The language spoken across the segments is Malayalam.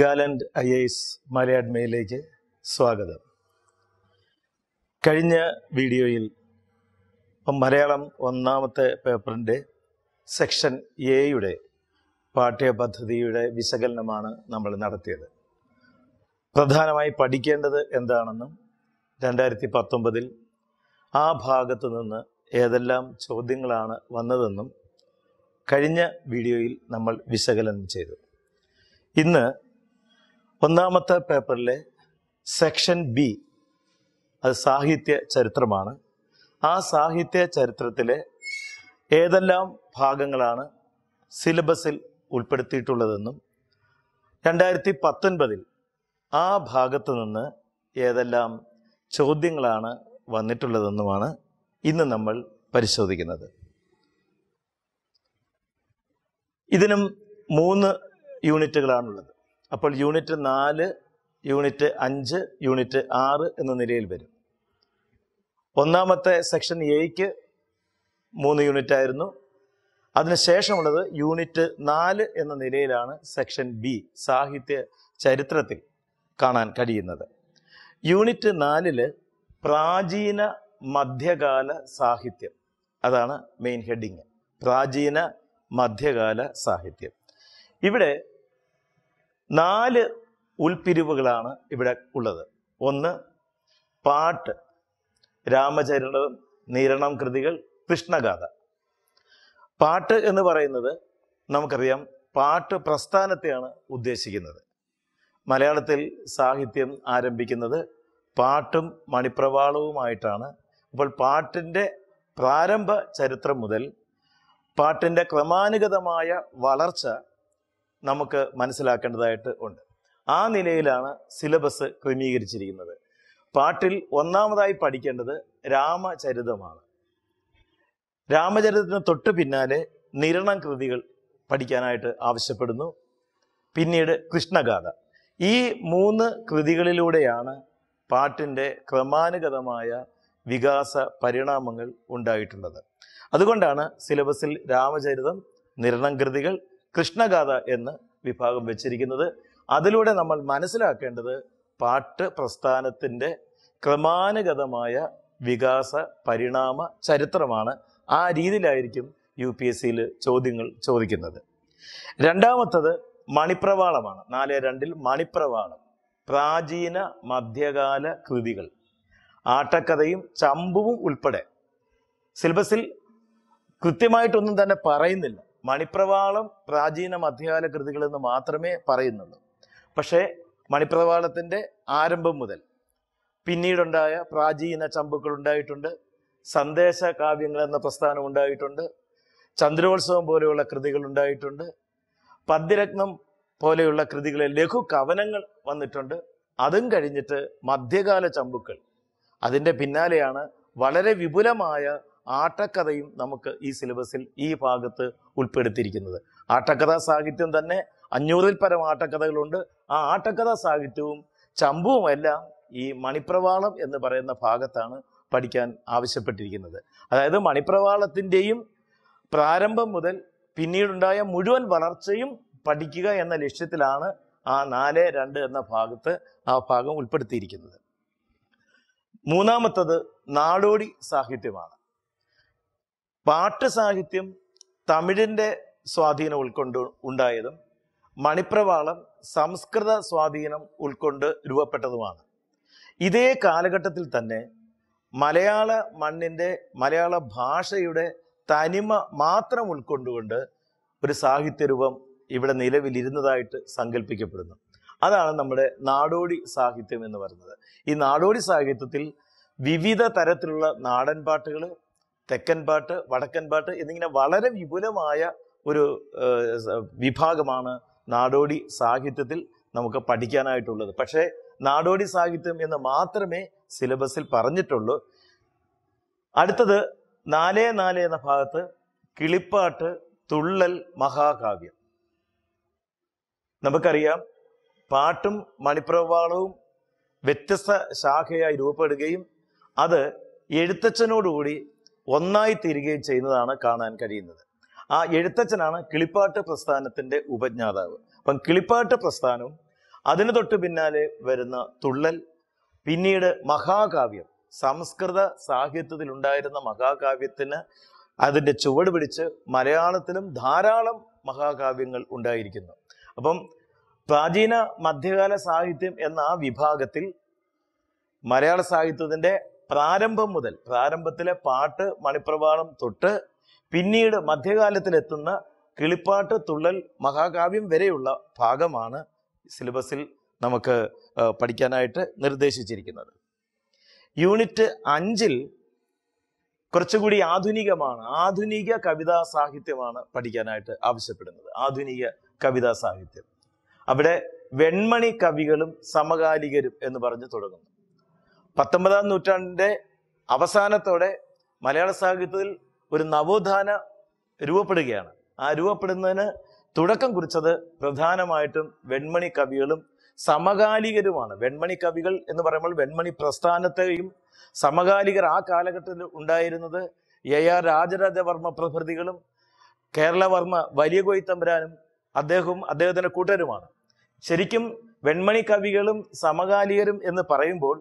ഗാലൻഡ് ഐ എസ് മലയാഡ്മയിലേക്ക് സ്വാഗതം കഴിഞ്ഞ വീഡിയോയിൽ മലയാളം ഒന്നാമത്തെ പേപ്പറിൻ്റെ സെക്ഷൻ എയുടെ പാഠ്യപദ്ധതിയുടെ വിശകലനമാണ് നമ്മൾ നടത്തിയത് പ്രധാനമായി പഠിക്കേണ്ടത് എന്താണെന്നും രണ്ടായിരത്തി പത്തൊമ്പതിൽ ആ ഭാഗത്തു നിന്ന് ഏതെല്ലാം ചോദ്യങ്ങളാണ് വന്നതെന്നും കഴിഞ്ഞ വീഡിയോയിൽ നമ്മൾ വിശകലനം ചെയ്തു ഇന്ന് ഒന്നാമത്തെ പേപ്പറിലെ സെക്ഷൻ ബി അത് സാഹിത്യ ചരിത്രമാണ് ആ സാഹിത്യ ചരിത്രത്തിലെ ഏതെല്ലാം ഭാഗങ്ങളാണ് സിലബസിൽ ഉൾപ്പെടുത്തിയിട്ടുള്ളതെന്നും രണ്ടായിരത്തി പത്തൊൻപതിൽ ആ ഭാഗത്ത് നിന്ന് ഏതെല്ലാം ചോദ്യങ്ങളാണ് വന്നിട്ടുള്ളതെന്നുമാണ് ഇന്ന് നമ്മൾ പരിശോധിക്കുന്നത് ഇതിനും മൂന്ന് യൂണിറ്റുകളാണുള്ളത് അപ്പോൾ യൂണിറ്റ് നാല് യൂണിറ്റ് അഞ്ച് യൂണിറ്റ് ആറ് എന്ന നിലയിൽ വരും ഒന്നാമത്തെ സെക്ഷൻ എയ്ക്ക് മൂന്ന് യൂണിറ്റ് ആയിരുന്നു അതിനുശേഷമുള്ളത് യൂണിറ്റ് നാല് എന്ന നിലയിലാണ് സെക്ഷൻ ബി സാഹിത്യ ചരിത്രത്തിൽ കാണാൻ കഴിയുന്നത് യൂണിറ്റ് നാലില് പ്രാചീന മധ്യകാല സാഹിത്യം അതാണ് മെയിൻ ഹെഡിങ് പ്രാചീന മധ്യകാല സാഹിത്യം ഇവിടെ നാല് ഉൾപിരിവുകളാണ് ഇവിടെ ഉള്ളത് ഒന്ന് പാട്ട് രാമചരണം നീരണം കൃതികൾ കൃഷ്ണഗാഥ പാട്ട് എന്ന് പറയുന്നത് നമുക്കറിയാം പാട്ട് പ്രസ്ഥാനത്തെയാണ് ഉദ്ദേശിക്കുന്നത് മലയാളത്തിൽ സാഹിത്യം ആരംഭിക്കുന്നത് പാട്ടും മണിപ്രവാളവുമായിട്ടാണ് അപ്പോൾ പാട്ടിൻ്റെ പ്രാരംഭ ചരിത്രം മുതൽ പാട്ടിൻ്റെ ക്രമാനുഗതമായ വളർച്ച നമുക്ക് മനസ്സിലാക്കേണ്ടതായിട്ട് ഉണ്ട് ആ നിലയിലാണ് സിലബസ് ക്രമീകരിച്ചിരിക്കുന്നത് പാട്ടിൽ ഒന്നാമതായി പഠിക്കേണ്ടത് രാമചരിതമാണ് രാമചരിതത്തിന് തൊട്ട് പിന്നാലെ നിരണം കൃതികൾ പഠിക്കാനായിട്ട് ആവശ്യപ്പെടുന്നു പിന്നീട് കൃഷ്ണഗാഥ ഈ മൂന്ന് കൃതികളിലൂടെയാണ് പാട്ടിൻ്റെ ക്രമാനുഗതമായ വികാസ പരിണാമങ്ങൾ ഉണ്ടായിട്ടുള്ളത് അതുകൊണ്ടാണ് സിലബസിൽ രാമചരിതം നിരണം കൃതികൾ കൃഷ്ണഗാഥ എന്ന് വിഭാഗം വെച്ചിരിക്കുന്നത് അതിലൂടെ നമ്മൾ മനസ്സിലാക്കേണ്ടത് പാട്ട് പ്രസ്ഥാനത്തിൻ്റെ ക്രമാനുഗതമായ വികാസ പരിണാമ ചരിത്രമാണ് ആ രീതിയിലായിരിക്കും യു പി എസ് സിയിൽ ചോദ്യങ്ങൾ ചോദിക്കുന്നത് രണ്ടാമത്തത് മണിപ്രവാളമാണ് നാല് രണ്ടിൽ മണിപ്രവാളം പ്രാചീന മധ്യകാല കൃതികൾ ആട്ടക്കഥയും ചമ്പുവും ഉൾപ്പെടെ സിലബസിൽ കൃത്യമായിട്ടൊന്നും തന്നെ പറയുന്നില്ല മണിപ്രവാളം പ്രാചീന മധ്യകാല എന്ന് മാത്രമേ പറയുന്നുള്ളൂ പക്ഷേ മണിപ്രവാളത്തിൻ്റെ ആരംഭം മുതൽ പിന്നീടുണ്ടായ പ്രാചീന ചമ്പുക്കൾ ഉണ്ടായിട്ടുണ്ട് സന്ദേശ കാവ്യങ്ങൾ എന്ന പ്രസ്ഥാനം ഉണ്ടായിട്ടുണ്ട് ചന്ദ്രോത്സവം പോലെയുള്ള കൃതികൾ ഉണ്ടായിട്ടുണ്ട് പദ്യരത്നം പോലെയുള്ള കൃതികളെ ലഘു കവനങ്ങൾ വന്നിട്ടുണ്ട് അതും കഴിഞ്ഞിട്ട് മധ്യകാല ചമ്പുക്കൾ അതിൻ്റെ പിന്നാലെയാണ് വളരെ വിപുലമായ ആട്ടക്കഥയും നമുക്ക് ഈ സിലബസിൽ ഈ ഭാഗത്ത് ഉൾപ്പെടുത്തിയിരിക്കുന്നത് ആട്ടക്കഥാ സാഹിത്യം തന്നെ അഞ്ഞൂറിൽ പരം ആട്ടക്കഥകളുണ്ട് ആ ആട്ടക്കഥാ സാഹിത്യവും ചമ്പുമെല്ലാം ഈ മണിപ്രവാളം എന്ന് പറയുന്ന ഭാഗത്താണ് പഠിക്കാൻ ആവശ്യപ്പെട്ടിരിക്കുന്നത് അതായത് മണിപ്രവാളത്തിൻ്റെയും പ്രാരംഭം മുതൽ പിന്നീടുണ്ടായ മുഴുവൻ വളർച്ചയും പഠിക്കുക എന്ന ലക്ഷ്യത്തിലാണ് ആ നാല് രണ്ട് എന്ന ഭാഗത്ത് ആ ഭാഗം ഉൾപ്പെടുത്തിയിരിക്കുന്നത് മൂന്നാമത്തത് നാടോടി സാഹിത്യമാണ് പാട്ട് സാഹിത്യം തമിഴിൻ്റെ സ്വാധീനം ഉൾക്കൊണ്ട് ഉണ്ടായതും മണിപ്രവാളം സംസ്കൃത സ്വാധീനം ഉൾക്കൊണ്ട് രൂപപ്പെട്ടതുമാണ് ഇതേ കാലഘട്ടത്തിൽ തന്നെ മലയാള മണ്ണിൻ്റെ മലയാള ഭാഷയുടെ തനിമ മാത്രം ഉൾക്കൊണ്ടുകൊണ്ട് ഒരു സാഹിത്യരൂപം ഇവിടെ നിലവിലിരുന്നതായിട്ട് സങ്കല്പിക്കപ്പെടുന്നു അതാണ് നമ്മുടെ നാടോടി സാഹിത്യം എന്ന് പറയുന്നത് ഈ നാടോടി സാഹിത്യത്തിൽ വിവിധ തരത്തിലുള്ള നാടൻ പാട്ടുകൾ തെക്കൻ പാട്ട് വടക്കൻ പാട്ട് എന്നിങ്ങനെ വളരെ വിപുലമായ ഒരു വിഭാഗമാണ് നാടോടി സാഹിത്യത്തിൽ നമുക്ക് പഠിക്കാനായിട്ടുള്ളത് പക്ഷേ നാടോടി സാഹിത്യം എന്ന് മാത്രമേ സിലബസിൽ പറഞ്ഞിട്ടുള്ളൂ അടുത്തത് നാലേ നാല് എന്ന ഭാഗത്ത് കിളിപ്പാട്ട് തുള്ളൽ മഹാകാവ്യം നമുക്കറിയാം പാട്ടും മണിപ്രവാളവും വ്യത്യസ്ത ശാഖയായി രൂപപ്പെടുകയും അത് എഴുത്തച്ഛനോടുകൂടി ഒന്നായി തീരുകയും ചെയ്യുന്നതാണ് കാണാൻ കഴിയുന്നത് ആ എഴുത്തച്ഛനാണ് കിളിപ്പാട്ട് പ്രസ്ഥാനത്തിന്റെ ഉപജ്ഞാതാവ് അപ്പം കിളിപ്പാട്ട് പ്രസ്ഥാനവും അതിന് തൊട്ട് പിന്നാലെ വരുന്ന തുള്ളൽ പിന്നീട് മഹാകാവ്യം സംസ്കൃത ഉണ്ടായിരുന്ന മഹാകാവ്യത്തിന് അതിൻ്റെ ചുവട് പിടിച്ച് മലയാളത്തിലും ധാരാളം മഹാകാവ്യങ്ങൾ ഉണ്ടായിരിക്കുന്നു അപ്പം പ്രാചീന മധ്യകാല സാഹിത്യം എന്ന ആ വിഭാഗത്തിൽ മലയാള സാഹിത്യത്തിൻ്റെ പ്രാരംഭം മുതൽ പ്രാരംഭത്തിലെ പാട്ട് മണിപ്രവാളം തൊട്ട് പിന്നീട് മധ്യകാലത്തിലെത്തുന്ന കിളിപ്പാട്ട് തുള്ളൽ മഹാകാവ്യം വരെയുള്ള ഭാഗമാണ് സിലബസിൽ നമുക്ക് പഠിക്കാനായിട്ട് നിർദ്ദേശിച്ചിരിക്കുന്നത് യൂണിറ്റ് അഞ്ചിൽ കുറച്ചുകൂടി ആധുനികമാണ് ആധുനിക കവിതാ സാഹിത്യമാണ് പഠിക്കാനായിട്ട് ആവശ്യപ്പെടുന്നത് ആധുനിക കവിതാ സാഹിത്യം അവിടെ വെൺമണി കവികളും സമകാലികരും എന്ന് പറഞ്ഞു തുടങ്ങുന്നു പത്തൊമ്പതാം നൂറ്റാണ്ടിന്റെ അവസാനത്തോടെ മലയാള സാഹിത്യത്തിൽ ഒരു നവോത്ഥാന രൂപപ്പെടുകയാണ് ആ രൂപപ്പെടുന്നതിന് തുടക്കം കുറിച്ചത് പ്രധാനമായിട്ടും വെൺമണി കവികളും സമകാലികരുമാണ് വെൺമണി കവികൾ എന്ന് പറയുമ്പോൾ വെൺമണി പ്രസ്ഥാനത്തെയും സമകാലികർ ആ കാലഘട്ടത്തിൽ ഉണ്ടായിരുന്നത് എ ആർ രാജരാജവർമ്മ പ്രഭൃതികളും കേരളവർമ്മ വലിയ കോയിത്തമ്പരാനും അദ്ദേഹവും അദ്ദേഹത്തിൻ്റെ കൂട്ടരുമാണ് ശരിക്കും വെൺമണി കവികളും സമകാലികരും എന്ന് പറയുമ്പോൾ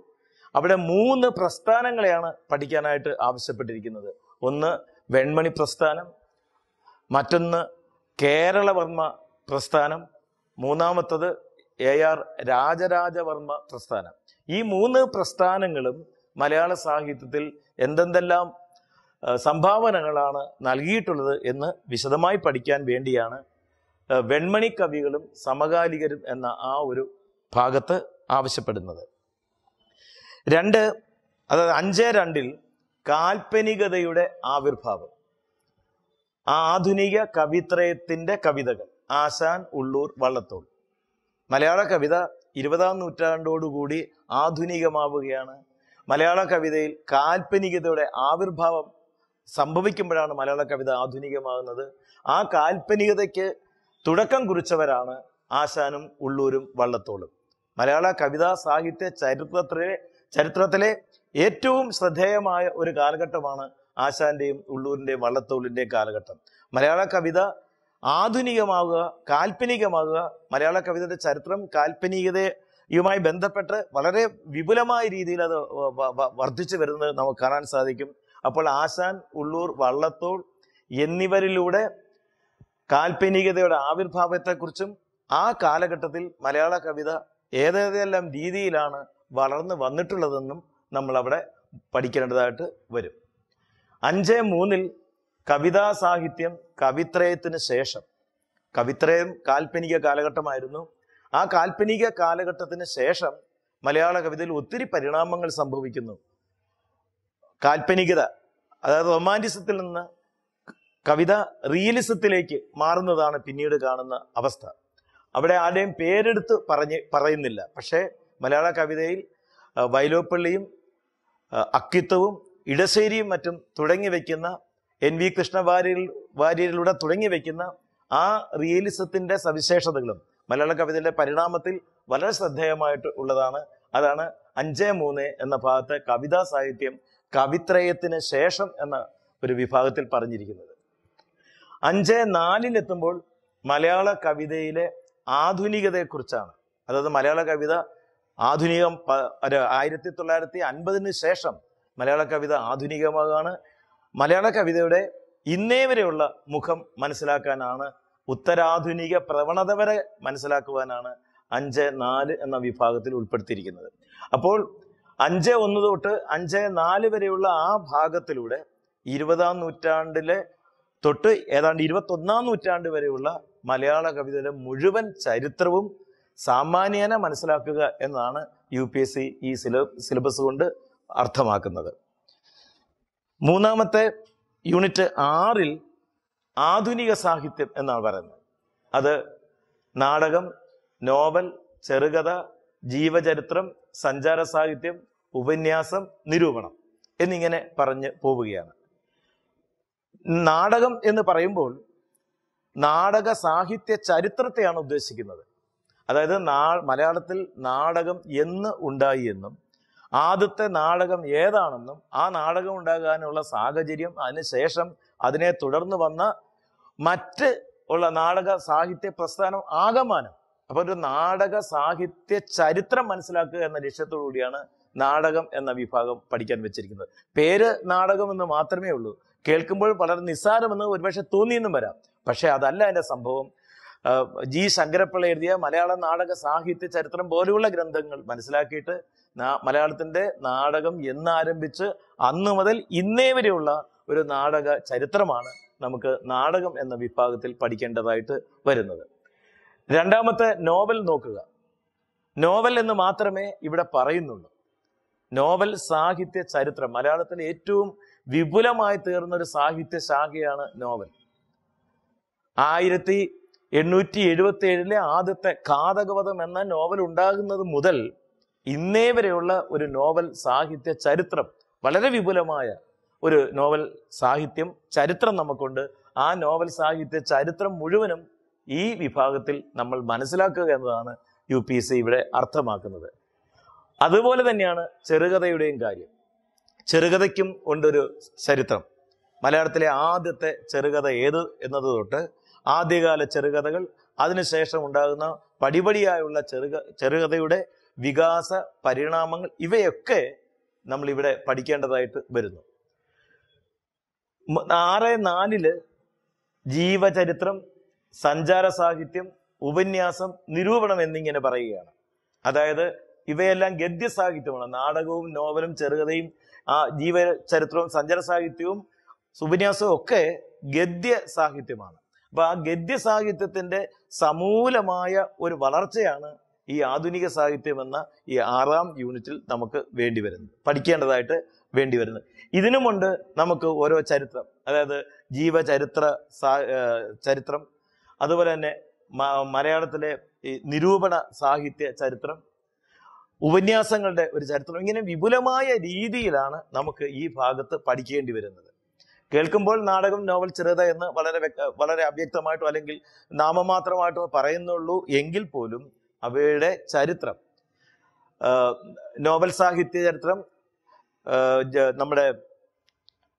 അവിടെ മൂന്ന് പ്രസ്ഥാനങ്ങളെയാണ് പഠിക്കാനായിട്ട് ആവശ്യപ്പെട്ടിരിക്കുന്നത് ഒന്ന് വെൺമണി പ്രസ്ഥാനം മറ്റൊന്ന് കേരളവർമ്മ പ്രസ്ഥാനം മൂന്നാമത്തത് എ ആർ രാജരാജവർമ്മ പ്രസ്ഥാനം ഈ മൂന്ന് പ്രസ്ഥാനങ്ങളും മലയാള സാഹിത്യത്തിൽ എന്തെന്തെല്ലാം സംഭാവനകളാണ് നൽകിയിട്ടുള്ളത് എന്ന് വിശദമായി പഠിക്കാൻ വേണ്ടിയാണ് വെൺമണി കവികളും സമകാലികരും എന്ന ആ ഒരു ഭാഗത്ത് ആവശ്യപ്പെടുന്നത് രണ്ട് അതായത് അഞ്ച് രണ്ടിൽ കാൽപ്പനികതയുടെ ആവിർഭാവം ആധുനിക കവിത്രയത്തിന്റെ കവിതകൾ ആശാൻ ഉള്ളൂർ വള്ളത്തോൾ മലയാള കവിത ഇരുപതാം നൂറ്റാണ്ടോടുകൂടി ആധുനികമാവുകയാണ് മലയാള കവിതയിൽ കാൽപ്പനികതയുടെ ആവിർഭാവം സംഭവിക്കുമ്പോഴാണ് മലയാള കവിത ആധുനികമാകുന്നത് ആ കാൽപ്പനികതയ്ക്ക് തുടക്കം കുറിച്ചവരാണ് ആശാനും ഉള്ളൂരും വള്ളത്തോളും മലയാള കവിതാ സാഹിത്യ ചരിത്രത്തിലെ ചരിത്രത്തിലെ ഏറ്റവും ശ്രദ്ധേയമായ ഒരു കാലഘട്ടമാണ് ആശാന്റെയും ഉള്ളൂരിന്റെയും വള്ളത്തോളിന്റെയും കാലഘട്ടം മലയാള കവിത ആധുനികമാവുക കാൽപ്പനികമാവുക മലയാള കവിതയുടെ ചരിത്രം കാൽപ്പനികതയുമായി ബന്ധപ്പെട്ട് വളരെ വിപുലമായ രീതിയിൽ അത് വർദ്ധിച്ചു വരുന്നത് നമുക്ക് കാണാൻ സാധിക്കും അപ്പോൾ ആശാൻ ഉള്ളൂർ വള്ളത്തോൾ എന്നിവരിലൂടെ കാൽപ്പനികതയുടെ ആവിർഭാവത്തെക്കുറിച്ചും ആ കാലഘട്ടത്തിൽ മലയാള കവിത ഏതേതെല്ലാം രീതിയിലാണ് വളർന്നു വന്നിട്ടുള്ളതെന്നും നമ്മളവിടെ പഠിക്കേണ്ടതായിട്ട് വരും അഞ്ച് മൂന്നിൽ കവിതാ സാഹിത്യം കവിത്രയത്തിന് ശേഷം കവിത്രയം കാൽപ്പനിക കാലഘട്ടമായിരുന്നു ആ കാൽപ്പനിക കാലഘട്ടത്തിന് ശേഷം മലയാള കവിതയിൽ ഒത്തിരി പരിണാമങ്ങൾ സംഭവിക്കുന്നു കാൽപ്പനികത അതായത് റൊമാൻറ്റിസത്തിൽ നിന്ന് കവിത റിയലിസത്തിലേക്ക് മാറുന്നതാണ് പിന്നീട് കാണുന്ന അവസ്ഥ അവിടെ ആരുടെയും പേരെടുത്ത് പറഞ്ഞ് പറയുന്നില്ല പക്ഷേ മലയാള കവിതയിൽ വൈലോപ്പള്ളിയും അക്കിത്തവും ഇടശ്ശേരിയും മറ്റും തുടങ്ങി വയ്ക്കുന്ന എൻ വി കൃഷ്ണവാര്യരിൽ വാര്യരിലൂടെ തുടങ്ങി വയ്ക്കുന്ന ആ റിയലിസത്തിൻ്റെ സവിശേഷതകളും മലയാള കവിതയുടെ പരിണാമത്തിൽ വളരെ ശ്രദ്ധേയമായിട്ട് ഉള്ളതാണ് അതാണ് അഞ്ച് മൂന്ന് എന്ന ഭാഗത്ത് കവിതാ സാഹിത്യം കവിത്രയത്തിന് ശേഷം എന്ന ഒരു വിഭാഗത്തിൽ പറഞ്ഞിരിക്കുന്നത് അഞ്ച് നാലിലെത്തുമ്പോൾ മലയാള കവിതയിലെ ആധുനികതയെക്കുറിച്ചാണ് അതായത് മലയാള കവിത ആധുനികം ആയിരത്തി തൊള്ളായിരത്തി അൻപതിന് ശേഷം മലയാള കവിത ആധുനികമാകാണ് മലയാള കവിതയുടെ ഇന്നേ വരെയുള്ള മുഖം മനസ്സിലാക്കാനാണ് ഉത്തരാധുനിക പ്രവണത വരെ മനസ്സിലാക്കുവാനാണ് അഞ്ച് നാല് എന്ന വിഭാഗത്തിൽ ഉൾപ്പെടുത്തിയിരിക്കുന്നത് അപ്പോൾ അഞ്ച് ഒന്ന് തൊട്ട് അഞ്ച് നാല് വരെയുള്ള ആ ഭാഗത്തിലൂടെ ഇരുപതാം നൂറ്റാണ്ടിലെ തൊട്ട് ഏതാണ്ട് ഇരുപത്തൊന്നാം നൂറ്റാണ്ട് വരെയുള്ള മലയാള കവിതയുടെ മുഴുവൻ ചരിത്രവും സാമാന്യേന മനസ്സിലാക്കുക എന്നാണ് യു പി എസ് സി ഈ സിലബസ് കൊണ്ട് അർത്ഥമാക്കുന്നത് മൂന്നാമത്തെ യൂണിറ്റ് ആറിൽ ആധുനിക സാഹിത്യം എന്നാണ് പറയുന്നത് അത് നാടകം നോവൽ ചെറുകഥ ജീവചരിത്രം സഞ്ചാര സാഹിത്യം ഉപന്യാസം നിരൂപണം എന്നിങ്ങനെ പറഞ്ഞ് പോവുകയാണ് നാടകം എന്ന് പറയുമ്പോൾ നാടക സാഹിത്യ ചരിത്രത്തെയാണ് ഉദ്ദേശിക്കുന്നത് അതായത് നാ മലയാളത്തിൽ നാടകം എന്ന് ഉണ്ടായി എന്നും ആദ്യത്തെ നാടകം ഏതാണെന്നും ആ നാടകം ഉണ്ടാകാനുള്ള സാഹചര്യം അതിനുശേഷം അതിനെ തുടർന്ന് വന്ന മറ്റ് ഉള്ള നാടക സാഹിത്യ പ്രസ്ഥാനം ആകമാനം അപ്പോൾ ഒരു നാടക സാഹിത്യ ചരിത്രം മനസ്സിലാക്കുക എന്ന ലക്ഷ്യത്തോടു കൂടിയാണ് നാടകം എന്ന വിഭാഗം പഠിക്കാൻ വെച്ചിരിക്കുന്നത് പേര് നാടകം എന്ന് മാത്രമേ ഉള്ളൂ കേൾക്കുമ്പോൾ വളരെ നിസ്സാരമെന്ന് ഒരുപക്ഷെ തോന്നിയെന്നും വരാം പക്ഷെ അതല്ല എൻ്റെ സംഭവം ജി ശങ്കരപ്പിള്ള എഴുതിയ മലയാള നാടക സാഹിത്യ ചരിത്രം പോലെയുള്ള ഗ്രന്ഥങ്ങൾ മനസ്സിലാക്കിയിട്ട് മലയാളത്തിന്റെ നാടകം എന്നാരംഭിച്ച് അന്ന് മുതൽ ഇന്നേ വരെയുള്ള ഒരു നാടക ചരിത്രമാണ് നമുക്ക് നാടകം എന്ന വിഭാഗത്തിൽ പഠിക്കേണ്ടതായിട്ട് വരുന്നത് രണ്ടാമത്തെ നോവൽ നോക്കുക നോവൽ എന്ന് മാത്രമേ ഇവിടെ പറയുന്നുള്ളൂ നോവൽ സാഹിത്യ ചരിത്രം മലയാളത്തിലെ ഏറ്റവും വിപുലമായി തീർന്ന ഒരു സാഹിത്യ ശാഖയാണ് നോവൽ ആയിരത്തി എണ്ണൂറ്റി എഴുപത്തി ഏഴിലെ ആദ്യത്തെ കാതകവധം എന്ന നോവൽ ഉണ്ടാകുന്നത് മുതൽ ഇന്നേ വരെയുള്ള ഒരു നോവൽ സാഹിത്യ ചരിത്രം വളരെ വിപുലമായ ഒരു നോവൽ സാഹിത്യം ചരിത്രം നമുക്കുണ്ട് ആ നോവൽ സാഹിത്യ ചരിത്രം മുഴുവനും ഈ വിഭാഗത്തിൽ നമ്മൾ മനസ്സിലാക്കുക എന്നതാണ് യു പി സി ഇവിടെ അർത്ഥമാക്കുന്നത് അതുപോലെ തന്നെയാണ് ചെറുകഥയുടെയും കാര്യം ചെറുകഥയ്ക്കും ഉണ്ടൊരു ചരിത്രം മലയാളത്തിലെ ആദ്യത്തെ ചെറുകഥ ഏത് എന്നത് തൊട്ട് ആദ്യകാല ചെറുകഥകൾ അതിനുശേഷം ഉണ്ടാകുന്ന പടിപടിയായുള്ള ചെറുക ചെറുകഥയുടെ വികാസ പരിണാമങ്ങൾ ഇവയൊക്കെ നമ്മൾ ഇവിടെ പഠിക്കേണ്ടതായിട്ട് വരുന്നു ആറ് നാലില് ജീവചരിത്രം സഞ്ചാര സാഹിത്യം ഉപന്യാസം നിരൂപണം എന്നിങ്ങനെ പറയുകയാണ് അതായത് ഇവയെല്ലാം ഗദ്യ സാഹിത്യമാണ് നാടകവും നോവലും ചെറുകഥയും ആ ജീവചരിത്രവും സഞ്ചാര സാഹിത്യവും ഉപന്യാസവും ഒക്കെ ഗദ്യ സാഹിത്യമാണ് അപ്പൊ ആ ഗദ്യ സാഹിത്യത്തിന്റെ സമൂലമായ ഒരു വളർച്ചയാണ് ഈ ആധുനിക സാഹിത്യം എന്ന ഈ ആറാം യൂണിറ്റിൽ നമുക്ക് വേണ്ടി വരുന്നത് പഠിക്കേണ്ടതായിട്ട് വേണ്ടി വരുന്നത് ഇതിനുമുണ്ട് നമുക്ക് ഓരോ ചരിത്രം അതായത് ജീവചരിത്ര ചരിത്രം അതുപോലെ തന്നെ മലയാളത്തിലെ നിരൂപണ സാഹിത്യ ചരിത്രം ഉപന്യാസങ്ങളുടെ ഒരു ചരിത്രം ഇങ്ങനെ വിപുലമായ രീതിയിലാണ് നമുക്ക് ഈ ഭാഗത്ത് പഠിക്കേണ്ടി വരുന്നത് കേൾക്കുമ്പോൾ നാടകം നോവൽ ചെറുത എന്ന് വളരെ വളരെ അവ്യക്തമായിട്ടോ അല്ലെങ്കിൽ നാമമാത്രമായിട്ടോ പറയുന്നുള്ളൂ എങ്കിൽ പോലും അവയുടെ ചരിത്രം നോവൽ സാഹിത്യ ചരിത്രം നമ്മുടെ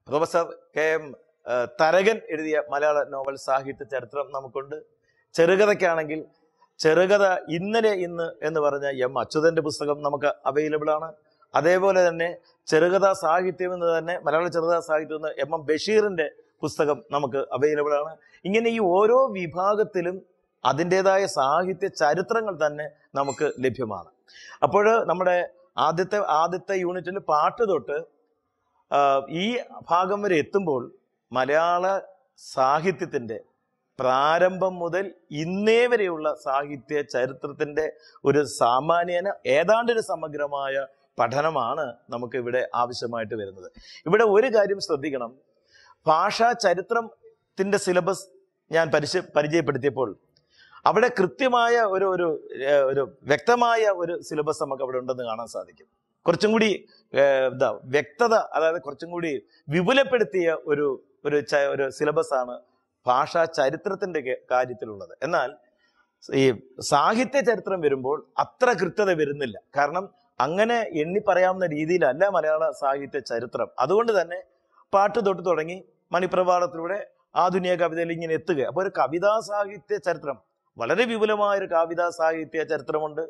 പ്രൊഫസർ കെ എം തരകൻ എഴുതിയ മലയാള നോവൽ സാഹിത്യ ചരിത്രം നമുക്കുണ്ട് ചെറുകഥയ്ക്കാണെങ്കിൽ ചെറുകഥ ഇന്നലെ ഇന്ന് എന്ന് പറഞ്ഞ എം അച്യുതന്റെ പുസ്തകം നമുക്ക് അവൈലബിൾ ആണ് അതേപോലെ തന്നെ ചെറുകഥാ സാഹിത്യം എന്ന് തന്നെ മലയാള ചെറുകഥാ സാഹിത്യം എന്ന് എം എം ബഷീറിന്റെ പുസ്തകം നമുക്ക് അവൈലബിൾ ആണ് ഇങ്ങനെ ഈ ഓരോ വിഭാഗത്തിലും അതിൻ്റെതായ സാഹിത്യ ചരിത്രങ്ങൾ തന്നെ നമുക്ക് ലഭ്യമാണ് അപ്പോൾ നമ്മുടെ ആദ്യത്തെ ആദ്യത്തെ യൂണിറ്റിൽ പാട്ട് തൊട്ട് ഈ ഭാഗം വരെ എത്തുമ്പോൾ മലയാള സാഹിത്യത്തിൻ്റെ പ്രാരംഭം മുതൽ ഇന്നേ വരെയുള്ള സാഹിത്യ ചരിത്രത്തിൻ്റെ ഒരു സാമാന്യന ഏതാണ്ടൊരു സമഗ്രമായ പഠനമാണ് നമുക്കിവിടെ ആവശ്യമായിട്ട് വരുന്നത് ഇവിടെ ഒരു കാര്യം ശ്രദ്ധിക്കണം ഭാഷാ ചരിത്രത്തിൻ്റെ സിലബസ് ഞാൻ പരിശ പരിചയപ്പെടുത്തിയപ്പോൾ അവിടെ കൃത്യമായ ഒരു ഒരു ഒരു വ്യക്തമായ ഒരു സിലബസ് നമുക്ക് അവിടെ ഉണ്ടെന്ന് കാണാൻ സാധിക്കും കുറച്ചും കൂടി എന്താ വ്യക്തത അതായത് കുറച്ചും കൂടി വിപുലപ്പെടുത്തിയ ഒരു ഒരു ഒരു സിലബസാണ് ഭാഷാ ചരിത്രത്തിൻ്റെ കാര്യത്തിലുള്ളത് എന്നാൽ ഈ സാഹിത്യ ചരിത്രം വരുമ്പോൾ അത്ര കൃത്യത വരുന്നില്ല കാരണം അങ്ങനെ എണ്ണി പറയാവുന്ന രീതിയിലല്ല മലയാള സാഹിത്യ ചരിത്രം അതുകൊണ്ട് തന്നെ പാട്ട് തൊട്ട് തുടങ്ങി മണിപ്രഭാതത്തിലൂടെ ആധുനിക കവിതയിൽ ഇങ്ങനെ എത്തുക അപ്പോൾ ഒരു കവിതാ സാഹിത്യ ചരിത്രം വളരെ വിപുലമായ ഒരു കവിതാ സാഹിത്യ ചരിത്രമുണ്ട്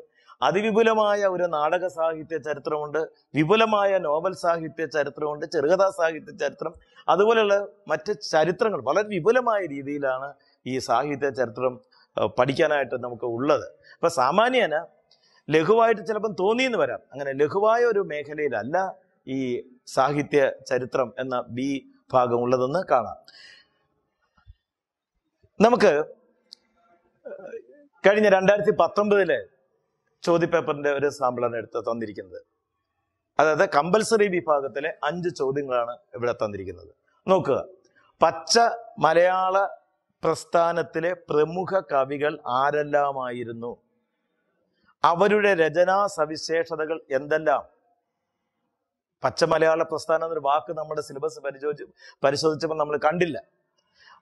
അതിവിപുലമായ ഒരു നാടക സാഹിത്യ ചരിത്രമുണ്ട് വിപുലമായ നോവൽ സാഹിത്യ ചരിത്രമുണ്ട് ചെറുകഥാ സാഹിത്യ ചരിത്രം അതുപോലെയുള്ള മറ്റ് ചരിത്രങ്ങൾ വളരെ വിപുലമായ രീതിയിലാണ് ഈ സാഹിത്യ ചരിത്രം പഠിക്കാനായിട്ട് നമുക്ക് ഉള്ളത് അപ്പൊ സാമാന്യേന ലഘുവായിട്ട് ചിലപ്പം എന്ന് വരാം അങ്ങനെ ലഘുവായ ഒരു മേഖലയിലല്ല ഈ സാഹിത്യ ചരിത്രം എന്ന ബി ഭാഗം ഉള്ളതെന്ന് കാണാം നമുക്ക് കഴിഞ്ഞ രണ്ടായിരത്തി പത്തൊമ്പതിലെ ചോദ്യപേപ്പറിന്റെ ഒരു സാമ്പിളാണ് എടുത്ത് തന്നിരിക്കുന്നത് അതായത് കമ്പൽസറി വിഭാഗത്തിലെ അഞ്ച് ചോദ്യങ്ങളാണ് ഇവിടെ തന്നിരിക്കുന്നത് നോക്കുക പച്ച മലയാള പ്രസ്ഥാനത്തിലെ പ്രമുഖ കവികൾ ആരെല്ലാമായിരുന്നു അവരുടെ രചനാ സവിശേഷതകൾ എന്തെല്ലാം പച്ചമലയാള പ്രസ്ഥാനം എന്നൊരു വാക്ക് നമ്മുടെ സിലബസ് പരിശോധിച്ച് പരിശോധിച്ചപ്പോൾ നമ്മൾ കണ്ടില്ല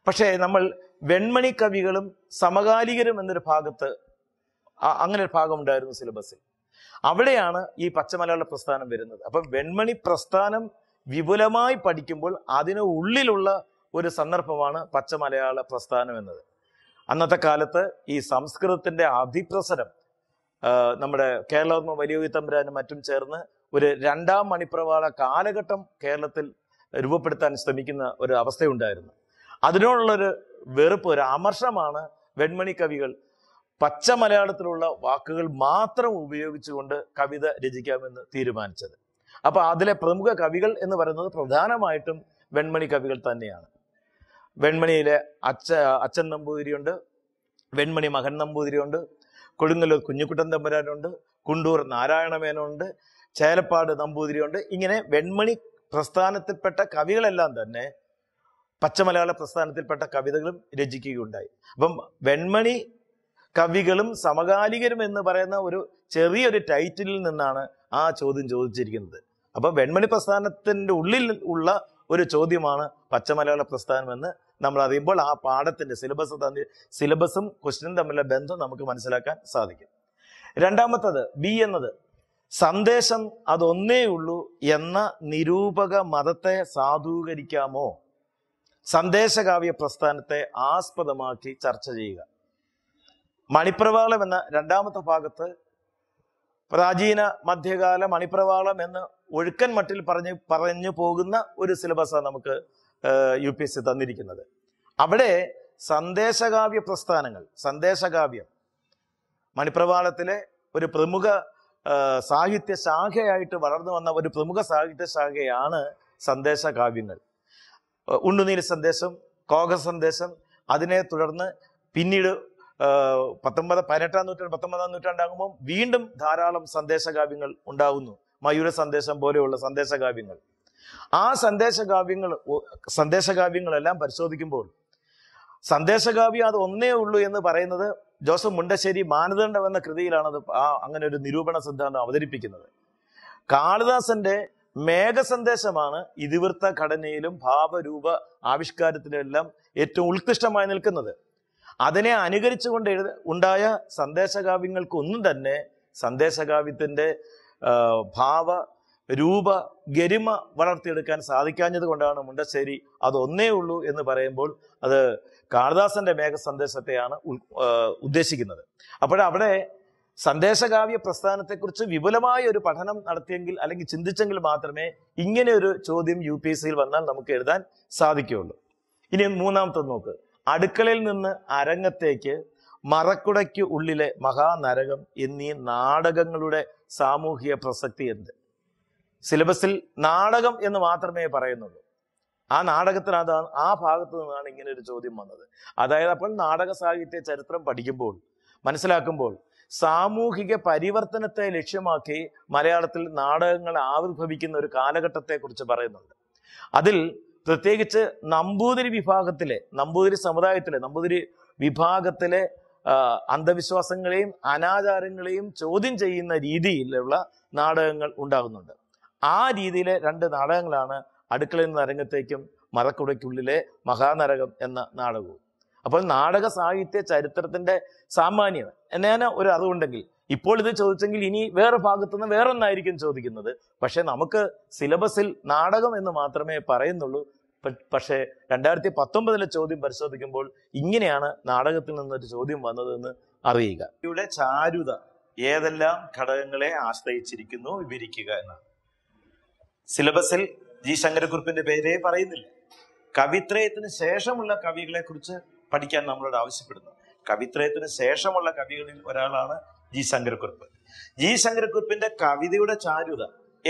പക്ഷേ നമ്മൾ വെൺമണി കവികളും സമകാലികരും എന്നൊരു ഭാഗത്ത് അങ്ങനെ ഒരു ഭാഗം ഉണ്ടായിരുന്നു സിലബസിൽ അവിടെയാണ് ഈ പച്ചമലയാള പ്രസ്ഥാനം വരുന്നത് അപ്പം വെൺമണി പ്രസ്ഥാനം വിപുലമായി പഠിക്കുമ്പോൾ അതിന് ഉള്ളിലുള്ള ഒരു സന്ദർഭമാണ് പച്ചമലയാള പ്രസ്ഥാനം എന്നത് അന്നത്തെ കാലത്ത് ഈ സംസ്കൃതത്തിന്റെ അതിപ്രസരം നമ്മുടെ കേരളോത്മ വലിയ തമ്പുരാനും മറ്റും ചേർന്ന് ഒരു രണ്ടാം മണിപ്രവാള കാലഘട്ടം കേരളത്തിൽ രൂപപ്പെടുത്താൻ ശ്രമിക്കുന്ന ഒരു അവസ്ഥയുണ്ടായിരുന്നു അതിനോടുള്ളൊരു വെറുപ്പ് ഒരു അമർഷമാണ് വെൺമണി കവികൾ പച്ച മലയാളത്തിലുള്ള വാക്കുകൾ മാത്രം ഉപയോഗിച്ചുകൊണ്ട് കവിത രചിക്കാമെന്ന് തീരുമാനിച്ചത് അപ്പൊ അതിലെ പ്രമുഖ കവികൾ എന്ന് പറയുന്നത് പ്രധാനമായിട്ടും വെൺമണി കവികൾ തന്നെയാണ് വെൺമണിയിലെ അച്ഛ അച്ഛൻ നമ്പൂതിരിയുണ്ട് വെൺമണി മകൻ നമ്പൂതിരിയുണ്ട് കൊടുങ്ങല്ലൂർ കുഞ്ഞിക്കുട്ടൻ തമ്പുരാനുണ്ട് കുണ്ടൂർ നാരായണമേനുണ്ട് ചേലപ്പാട് നമ്പൂതിരിയുണ്ട് ഇങ്ങനെ വെൺമണി പ്രസ്ഥാനത്തിൽപ്പെട്ട കവികളെല്ലാം തന്നെ പച്ചമലയാള പ്രസ്ഥാനത്തിൽപ്പെട്ട കവിതകളും രചിക്കുകയുണ്ടായി അപ്പം വെൺമണി കവികളും സമകാലികരും എന്ന് പറയുന്ന ഒരു ചെറിയൊരു ടൈറ്റിലിൽ നിന്നാണ് ആ ചോദ്യം ചോദിച്ചിരിക്കുന്നത് അപ്പൊ വെൺമണി പ്രസ്ഥാനത്തിന്റെ ഉള്ളിൽ ഉള്ള ഒരു ചോദ്യമാണ് പച്ചമലയാള പ്രസ്ഥാനം എന്ന് നമ്മൾ അറിയുമ്പോൾ ആ പാഠത്തിന്റെ സിലബസ് തന്നി സിലബസും ക്വസ്റ്റ്യനും തമ്മിലുള്ള ബന്ധം നമുക്ക് മനസ്സിലാക്കാൻ സാധിക്കും രണ്ടാമത്തത് ബി എന്നത് സന്ദേശം അതൊന്നേ ഉള്ളൂ എന്ന നിരൂപക മതത്തെ സാധൂകരിക്കാമോ സന്ദേശകാവ്യ പ്രസ്ഥാനത്തെ ആസ്പദമാക്കി ചർച്ച ചെയ്യുക മണിപ്രവാളം എന്ന രണ്ടാമത്തെ ഭാഗത്ത് പ്രാചീന മധ്യകാല മണിപ്രവാളം എന്ന് ഒഴുക്കൻ മട്ടിൽ പറഞ്ഞു പറഞ്ഞു പോകുന്ന ഒരു സിലബസാണ് നമുക്ക് യു പി എസ് സി തന്നിരിക്കുന്നത് അവിടെ സന്ദേശകാവ്യ പ്രസ്ഥാനങ്ങൾ സന്ദേശകാവ്യം മണിപ്രവാളത്തിലെ ഒരു പ്രമുഖ സാഹിത്യ ശാഖയായിട്ട് വളർന്നു വന്ന ഒരു പ്രമുഖ സാഹിത്യ ശാഖയാണ് സന്ദേശകാവ്യങ്ങൾ ഉണ്ണുനീൽ സന്ദേശം കോക സന്ദേശം അതിനെ തുടർന്ന് പിന്നീട് പത്തൊമ്പത് പതിനെട്ടാം നൂറ്റാണ്ട് പത്തൊമ്പതാം നൂറ്റാണ്ടാകുമ്പോൾ വീണ്ടും ധാരാളം സന്ദേശകാവ്യങ്ങൾ ഉണ്ടാകുന്നു മയൂര സന്ദേശം പോലെയുള്ള സന്ദേശകാവ്യങ്ങൾ ആ സന്ദേശകാവ്യങ്ങൾ സന്ദേശകാവ്യങ്ങളെല്ലാം പരിശോധിക്കുമ്പോൾ സന്ദേശകാവ്യം അത് ഒന്നേ ഉള്ളൂ എന്ന് പറയുന്നത് ജോസഫ് മുണ്ടശ്ശേരി മാനദണ്ഡം എന്ന കൃതിയിലാണ് അത് ആ അങ്ങനെ ഒരു നിരൂപണ സിദ്ധാന്തം അവതരിപ്പിക്കുന്നത് കാളിദാസന്റെ മേഘസന്ദേശമാണ് ഇതിവൃത്ത ഘടനയിലും ഭാവരൂപ ആവിഷ്കാരത്തിലെല്ലാം ഏറ്റവും ഉത്കൃഷ്ടമായി നിൽക്കുന്നത് അതിനെ അനുകരിച്ചുകൊണ്ട് എഴുത ഉണ്ടായ സന്ദേശകാവ്യങ്ങൾക്കൊന്നും തന്നെ സന്ദേശകാവ്യത്തിന്റെ ഭാവ രൂപ ഗരിമ വളർത്തിയെടുക്കാൻ സാധിക്കാഞ്ഞത് കൊണ്ടാണ് മുണ്ടശ്ശേരി അതൊന്നേ ഉള്ളൂ എന്ന് പറയുമ്പോൾ അത് കാളിദാസന്റെ മേഘ സന്ദേശത്തെയാണ് ഉദ്ദേശിക്കുന്നത് അപ്പോഴവിടെ സന്ദേശകാവ്യ പ്രസ്ഥാനത്തെക്കുറിച്ച് വിപുലമായ ഒരു പഠനം നടത്തിയെങ്കിൽ അല്ലെങ്കിൽ ചിന്തിച്ചെങ്കിൽ മാത്രമേ ഇങ്ങനെ ഒരു ചോദ്യം യു പി എസ് സിയിൽ വന്നാൽ നമുക്ക് എഴുതാൻ സാധിക്കുകയുള്ളൂ ഇനി മൂന്നാമത്തെ നോക്ക് അടുക്കളയിൽ നിന്ന് അരങ്ങത്തേക്ക് മറക്കുടയ്ക്ക് ഉള്ളിലെ മഹാനരകം എന്നീ നാടകങ്ങളുടെ സാമൂഹിക പ്രസക്തി എന്ത് സിലബസിൽ നാടകം എന്ന് മാത്രമേ പറയുന്നുള്ളൂ ആ നാടകത്തിനകത്ത് ആ ഭാഗത്തു നിന്നാണ് ഇങ്ങനെ ഒരു ചോദ്യം വന്നത് അതായത് അപ്പോൾ നാടക സാഹിത്യ ചരിത്രം പഠിക്കുമ്പോൾ മനസ്സിലാക്കുമ്പോൾ സാമൂഹിക പരിവർത്തനത്തെ ലക്ഷ്യമാക്കി മലയാളത്തിൽ നാടകങ്ങൾ ആവിർഭവിക്കുന്ന ഒരു കാലഘട്ടത്തെക്കുറിച്ച് പറയുന്നുണ്ട് അതിൽ പ്രത്യേകിച്ച് നമ്പൂതിരി വിഭാഗത്തിലെ നമ്പൂതിരി സമുദായത്തിലെ നമ്പൂതിരി വിഭാഗത്തിലെ അന്ധവിശ്വാസങ്ങളെയും അനാചാരങ്ങളെയും ചോദ്യം ചെയ്യുന്ന രീതിയിലുള്ള നാടകങ്ങൾ ഉണ്ടാകുന്നുണ്ട് ആ രീതിയിലെ രണ്ട് നാടകങ്ങളാണ് അടുക്കളയിൽ നിന്ന് അരങ്ങത്തേക്കും മറക്കുടയ്ക്കുള്ളിലെ മഹാനരകം എന്ന നാടകവും അപ്പോൾ നാടക സാഹിത്യ ചരിത്രത്തിന്റെ സാമാന്യം എന്നേന ഒരു അറിവുണ്ടെങ്കിൽ ഇപ്പോൾ ഇത് ചോദിച്ചെങ്കിൽ ഇനി വേറെ ഭാഗത്തു നിന്ന് വേറൊന്നായിരിക്കും ചോദിക്കുന്നത് പക്ഷെ നമുക്ക് സിലബസിൽ നാടകം എന്ന് മാത്രമേ പറയുന്നുള്ളൂ പക്ഷേ രണ്ടായിരത്തി പത്തൊമ്പതിലെ ചോദ്യം പരിശോധിക്കുമ്പോൾ ഇങ്ങനെയാണ് നാടകത്തിൽ നിന്നൊരു ചോദ്യം വന്നതെന്ന് അറിയുക ഇവിടെ ചാരുത ഏതെല്ലാം ഘടകങ്ങളെ ആശ്രയിച്ചിരിക്കുന്നു വിവരിക്കുക എന്നാണ് സിലബസിൽ ജി ശങ്കരക്കുറിപ്പിന്റെ പേരേ പറയുന്നില്ല കവിത്രയത്തിന് ശേഷമുള്ള കവികളെ കുറിച്ച് പഠിക്കാൻ നമ്മളോട് ആവശ്യപ്പെടുന്നു കവിത്രയത്തിന് ശേഷമുള്ള കവികളിൽ ഒരാളാണ് ജി ശങ്കരക്കുറിപ്പ് ജി ശങ്കരക്കുറിപ്പിന്റെ കവിതയുടെ ചാരുത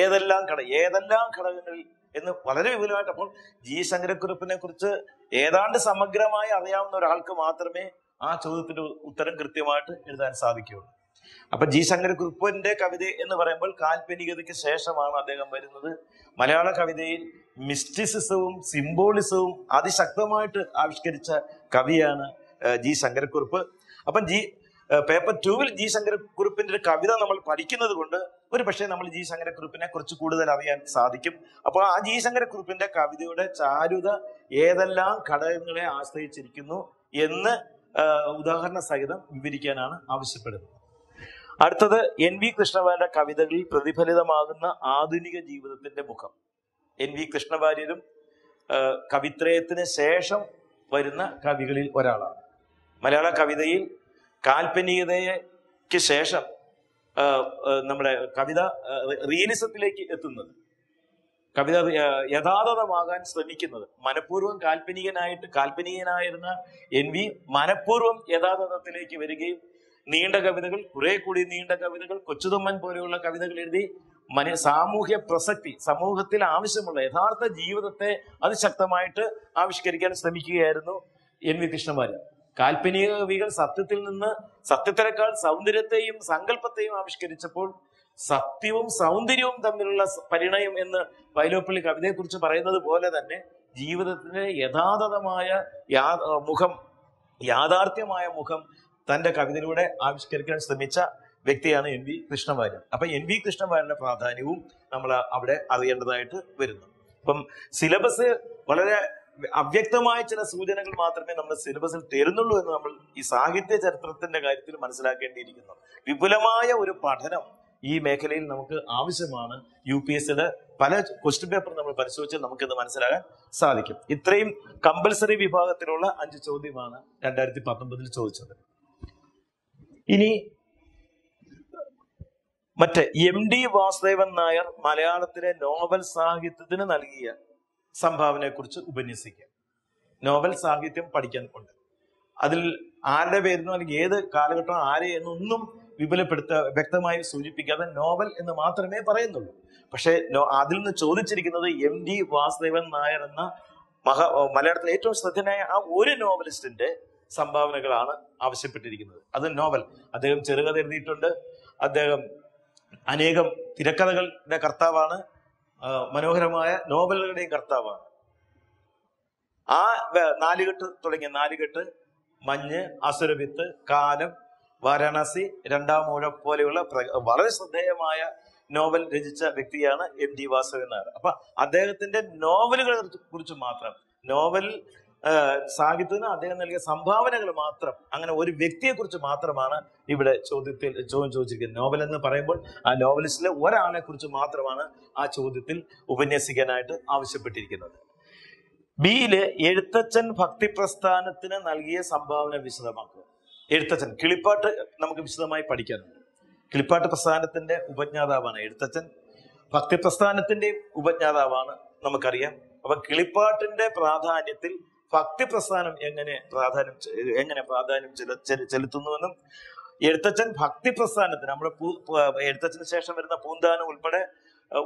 ഏതെല്ലാം ഘട ഏതെല്ലാം ഘടകങ്ങളിൽ എന്ന് വളരെ വിപുലമായിട്ട് അപ്പോൾ ജി ശങ്കരക്കുറിപ്പിനെ കുറിച്ച് ഏതാണ്ട് സമഗ്രമായി അറിയാവുന്ന ഒരാൾക്ക് മാത്രമേ ആ ചോദ്യത്തിന്റെ ഉത്തരം കൃത്യമായിട്ട് എഴുതാൻ സാധിക്കുകയുള്ളൂ അപ്പൊ ജി ശങ്കരക്കുറുപ്പന്റെ കവിത എന്ന് പറയുമ്പോൾ കാൽപ്പനികതയ്ക്ക് ശേഷമാണ് അദ്ദേഹം വരുന്നത് മലയാള കവിതയിൽ മിസ്റ്റിസിസവും സിംബോളിസവും അതിശക്തമായിട്ട് ആവിഷ്കരിച്ച കവിയാണ് ജി ശങ്കരക്കുറുപ്പ് അപ്പം ജി പേപ്പർ ടൂവിൽ ജി ശങ്കരക്കുറുപ്പിന്റെ ഒരു കവിത നമ്മൾ പഠിക്കുന്നത് കൊണ്ട് ഒരു പക്ഷേ നമ്മൾ ജി ശങ്കരക്കുറുപ്പിനെ കുറിച്ച് കൂടുതൽ അറിയാൻ സാധിക്കും അപ്പോൾ ആ ജി ശങ്കരക്കുറുപ്പിന്റെ കവിതയുടെ ചാരുത ഏതെല്ലാം ഘടകങ്ങളെ ആശ്രയിച്ചിരിക്കുന്നു എന്ന് ഉദാഹരണ സഹിതം വിവരിക്കാനാണ് ആവശ്യപ്പെടുന്നത് അടുത്തത് എൻ വി കൃഷ്ണവാര്യരുടെ കവിതകളിൽ പ്രതിഫലിതമാകുന്ന ആധുനിക ജീവിതത്തിന്റെ മുഖം എൻ വി കൃഷ്ണവാര്യരും കവിത്രയത്തിന് ശേഷം വരുന്ന കവികളിൽ ഒരാളാണ് മലയാള കവിതയിൽ കാൽപ്പനികതയ്ക്ക് ശേഷം നമ്മുടെ കവിത റിയലിസത്തിലേക്ക് എത്തുന്നത് കവിത യഥാർത്ഥമാകാൻ ശ്രമിക്കുന്നത് മനഃപൂർവ്വം കാൽപ്പനികനായിട്ട് കാൽപ്പനികനായിരുന്ന എൻ വി മനഃപൂർവ്വം യഥാർത്ഥത്തിലേക്ക് വരികയും നീണ്ട കവിതകൾ കുറെ കൂടി നീണ്ട കവിതകൾ കൊച്ചുതമ്മൻ പോലെയുള്ള കവിതകൾ എഴുതി മനു സാമൂഹ്യ പ്രസക്തി സമൂഹത്തിൽ ആവശ്യമുള്ള യഥാർത്ഥ ജീവിതത്തെ അതിശക്തമായിട്ട് ആവിഷ്കരിക്കാൻ ശ്രമിക്കുകയായിരുന്നു എൻ വി കൃഷ്ണമാര് കാൽപ്പനിക കവികൾ സത്യത്തിൽ നിന്ന് സത്യത്തിനേക്കാൾ സൗന്ദര്യത്തെയും സങ്കല്പത്തെയും ആവിഷ്കരിച്ചപ്പോൾ സത്യവും സൗന്ദര്യവും തമ്മിലുള്ള പരിണയം എന്ന് വൈലോപ്പള്ളി കവിതയെക്കുറിച്ച് പറയുന്നത് പോലെ തന്നെ ജീവിതത്തിന്റെ യഥാതഥമായ യാ മുഖം യാഥാർത്ഥ്യമായ മുഖം തന്റെ കവിതയിലൂടെ ആവിഷ്കരിക്കാൻ ശ്രമിച്ച വ്യക്തിയാണ് എൻ വി കൃഷ്ണവാര്യർ അപ്പൊ എൻ വി കൃഷ്ണവാര്യന്റെ പ്രാധാന്യവും നമ്മൾ അവിടെ അറിയേണ്ടതായിട്ട് വരുന്നു അപ്പം സിലബസ് വളരെ അവ്യക്തമായ ചില സൂചനകൾ മാത്രമേ നമ്മൾ സിലബസിൽ തരുന്നുള്ളൂ എന്ന് നമ്മൾ ഈ സാഹിത്യ ചരിത്രത്തിന്റെ കാര്യത്തിൽ മനസ്സിലാക്കേണ്ടിയിരിക്കുന്നു വിപുലമായ ഒരു പഠനം ഈ മേഖലയിൽ നമുക്ക് ആവശ്യമാണ് യു പി എസ് സിയുടെ പല ക്വസ്റ്റ്യൻ പേപ്പർ നമ്മൾ പരിശോധിച്ചാൽ നമുക്കിത് മനസ്സിലാകാൻ സാധിക്കും ഇത്രയും കമ്പൽസറി വിഭാഗത്തിലുള്ള അഞ്ച് ചോദ്യമാണ് രണ്ടായിരത്തി പത്തൊമ്പതിൽ ചോദിച്ചത് ഇനി മറ്റേ എം ഡി വാസുദേവൻ നായർ മലയാളത്തിലെ നോവൽ സാഹിത്യത്തിന് നൽകിയ സംഭാവനയെക്കുറിച്ച് ഉപന്യസിക്കാം നോവൽ സാഹിത്യം പഠിക്കാൻ ഉണ്ട് അതിൽ ആരുടെ പേരെന്നോ അല്ലെങ്കിൽ ഏത് കാലഘട്ടം ആരെ എന്നൊന്നും വിപുലപ്പെടുത്ത വ്യക്തമായി സൂചിപ്പിക്കാതെ നോവൽ എന്ന് മാത്രമേ പറയുന്നുള്ളൂ പക്ഷേ അതിൽ നിന്ന് ചോദിച്ചിരിക്കുന്നത് എം ഡി വാസുദേവൻ നായർ എന്ന മഹാ മലയാളത്തിലെ ഏറ്റവും ശ്രദ്ധനായ ആ ഒരു നോവലിസ്റ്റിന്റെ സംഭാവനകളാണ് ആവശ്യപ്പെട്ടിരിക്കുന്നത് അത് നോവൽ അദ്ദേഹം ചെറുകഥ എഴുതിയിട്ടുണ്ട് അദ്ദേഹം അനേകം തിരക്കഥകളുടെ കർത്താവാണ് മനോഹരമായ നോവലുകളുടെയും കർത്താവാണ് ആ നാലുകെട്ട് തുടങ്ങിയ നാലുകെട്ട് മഞ്ഞ് അസുരവിത്ത് കാലം വാരാണസി രണ്ടാം ഊഴം പോലെയുള്ള വളരെ ശ്രദ്ധേയമായ നോവൽ രചിച്ച വ്യക്തിയാണ് എം ഡി വാസവൻ നായർ അപ്പൊ അദ്ദേഹത്തിന്റെ നോവലുകളെ കുറിച്ച് മാത്രം നോവൽ സാഹിത്യത്തിന് അദ്ദേഹം നൽകിയ സംഭാവനകൾ മാത്രം അങ്ങനെ ഒരു വ്യക്തിയെക്കുറിച്ച് മാത്രമാണ് ഇവിടെ ചോദ്യത്തിൽ ചോദ്യം ചോദിച്ചിരിക്കുന്നത് നോവൽ എന്ന് പറയുമ്പോൾ ആ നോവലിസ്റ്റിലെ ഒരാളെ കുറിച്ച് മാത്രമാണ് ആ ചോദ്യത്തിൽ ഉപന്യസിക്കാനായിട്ട് ആവശ്യപ്പെട്ടിരിക്കുന്നത് ബിയിലെ എഴുത്തച്ഛൻ ഭക്തി പ്രസ്ഥാനത്തിന് നൽകിയ സംഭാവന വിശദമാക്കുക എഴുത്തച്ഛൻ കിളിപ്പാട്ട് നമുക്ക് വിശദമായി പഠിക്കാനുണ്ട് കിളിപ്പാട്ട് പ്രസ്ഥാനത്തിന്റെ ഉപജ്ഞാതാവാണ് എഴുത്തച്ഛൻ ഭക്തി പ്രസ്ഥാനത്തിന്റെയും ഉപജ്ഞാതാവാണ് നമുക്കറിയാം അപ്പൊ കിളിപ്പാട്ടിന്റെ പ്രാധാന്യത്തിൽ ഭക്തി പ്രസ്ഥാനം എങ്ങനെ പ്രാധാന്യം എങ്ങനെ പ്രാധാന്യം ചെല ചെലുത്തുന്നുവെന്നും എഴുത്തച്ഛൻ ഭക്തി പ്രസ്ഥാനത്തിന് നമ്മുടെ എഴുത്തച്ഛന് ശേഷം വരുന്ന പൂന്താനം ഉൾപ്പെടെ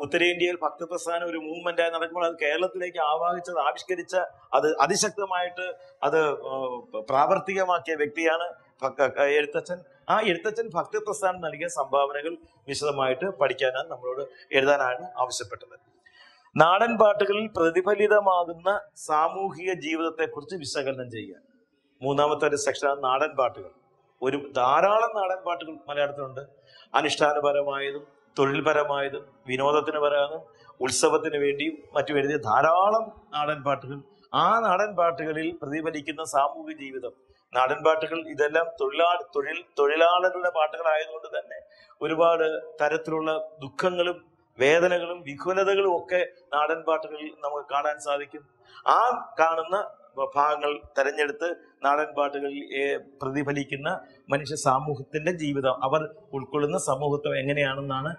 ഉത്തരേന്ത്യയിൽ പ്രസ്ഥാനം ഒരു മൂവ്മെന്റായി നടക്കുമ്പോൾ അത് കേരളത്തിലേക്ക് ആവാഹിച്ചത് ആവിഷ്കരിച്ച അത് അതിശക്തമായിട്ട് അത് പ്രാവർത്തികമാക്കിയ വ്യക്തിയാണ് എഴുത്തച്ഛൻ ആ എഴുത്തച്ഛൻ പ്രസ്ഥാനം നൽകിയ സംഭാവനകൾ വിശദമായിട്ട് പഠിക്കാനാണ് നമ്മളോട് എഴുതാനാണ് ആവശ്യപ്പെട്ടത് നാടൻ പാട്ടുകളിൽ പ്രതിഫലിതമാകുന്ന സാമൂഹിക ജീവിതത്തെക്കുറിച്ച് വിശകലനം ചെയ്യുക മൂന്നാമത്തെ ഒരു സെക്ഷനാണ് നാടൻ പാട്ടുകൾ ഒരു ധാരാളം നാടൻ പാട്ടുകൾ മലയാളത്തിലുണ്ട് അനുഷ്ഠാനപരമായതും തൊഴിൽപരമായതും വിനോദത്തിന് പരമായതും ഉത്സവത്തിന് വേണ്ടിയും മറ്റു എഴുതിയ ധാരാളം നാടൻ പാട്ടുകൾ ആ നാടൻ പാട്ടുകളിൽ പ്രതിഫലിക്കുന്ന സാമൂഹിക ജീവിതം നാടൻ പാട്ടുകൾ ഇതെല്ലാം തൊഴിലാ തൊഴിൽ തൊഴിലാളികളുടെ പാട്ടുകളായതുകൊണ്ട് തന്നെ ഒരുപാട് തരത്തിലുള്ള ദുഃഖങ്ങളും വേദനകളും വിഘുലതകളും ഒക്കെ നാടൻ പാട്ടുകളിൽ നമുക്ക് കാണാൻ സാധിക്കും ആ കാണുന്ന ഭാഗങ്ങൾ തെരഞ്ഞെടുത്ത് നാടൻ പാട്ടുകളിൽ പ്രതിഫലിക്കുന്ന മനുഷ്യ സമൂഹത്തിന്റെ ജീവിതം അവർ ഉൾക്കൊള്ളുന്ന സമൂഹത്വം എങ്ങനെയാണെന്നാണ്